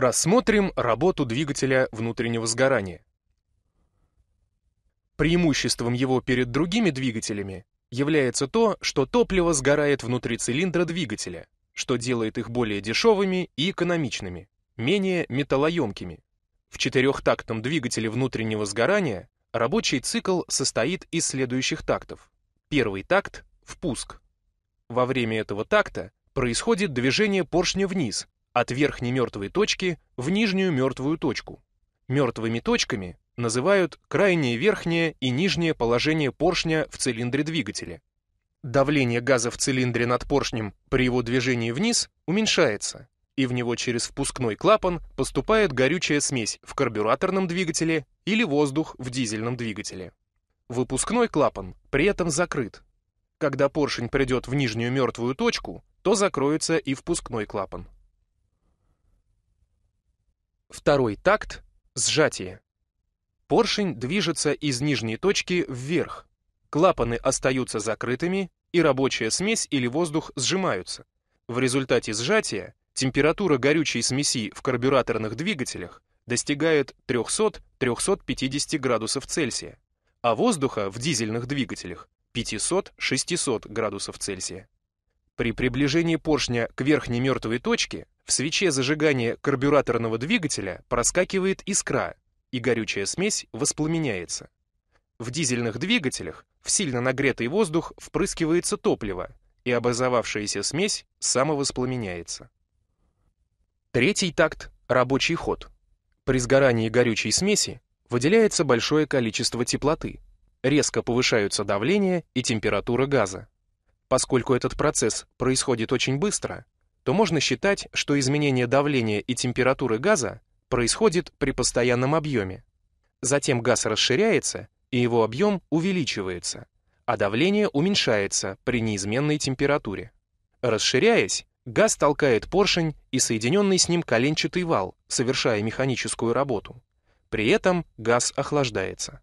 Рассмотрим работу двигателя внутреннего сгорания. Преимуществом его перед другими двигателями является то, что топливо сгорает внутри цилиндра двигателя, что делает их более дешевыми и экономичными, менее металлоемкими. В четырехтактном двигателе внутреннего сгорания рабочий цикл состоит из следующих тактов. Первый такт – впуск. Во время этого такта происходит движение поршня вниз от верхней мертвой точки в нижнюю мертвую точку. Мертвыми точками называют крайнее верхнее и нижнее положение поршня в цилиндре двигателя. Давление газа в цилиндре над поршнем при его движении вниз уменьшается, и в него через впускной клапан поступает горючая смесь в карбюраторном двигателе или воздух в дизельном двигателе. Выпускной клапан при этом закрыт. Когда поршень придет в нижнюю мертвую точку, то закроется и впускной клапан. Второй такт — сжатие. Поршень движется из нижней точки вверх. Клапаны остаются закрытыми, и рабочая смесь или воздух сжимаются. В результате сжатия температура горючей смеси в карбюраторных двигателях достигает 300-350 градусов Цельсия, а воздуха в дизельных двигателях 500-600 градусов Цельсия. При приближении поршня к верхней мертвой точке в свече зажигания карбюраторного двигателя проскакивает искра, и горючая смесь воспламеняется. В дизельных двигателях в сильно нагретый воздух впрыскивается топливо, и образовавшаяся смесь самовоспламеняется. Третий такт – рабочий ход. При сгорании горючей смеси выделяется большое количество теплоты, резко повышаются давление и температура газа. Поскольку этот процесс происходит очень быстро – то можно считать, что изменение давления и температуры газа происходит при постоянном объеме. Затем газ расширяется, и его объем увеличивается, а давление уменьшается при неизменной температуре. Расширяясь, газ толкает поршень и соединенный с ним коленчатый вал, совершая механическую работу. При этом газ охлаждается.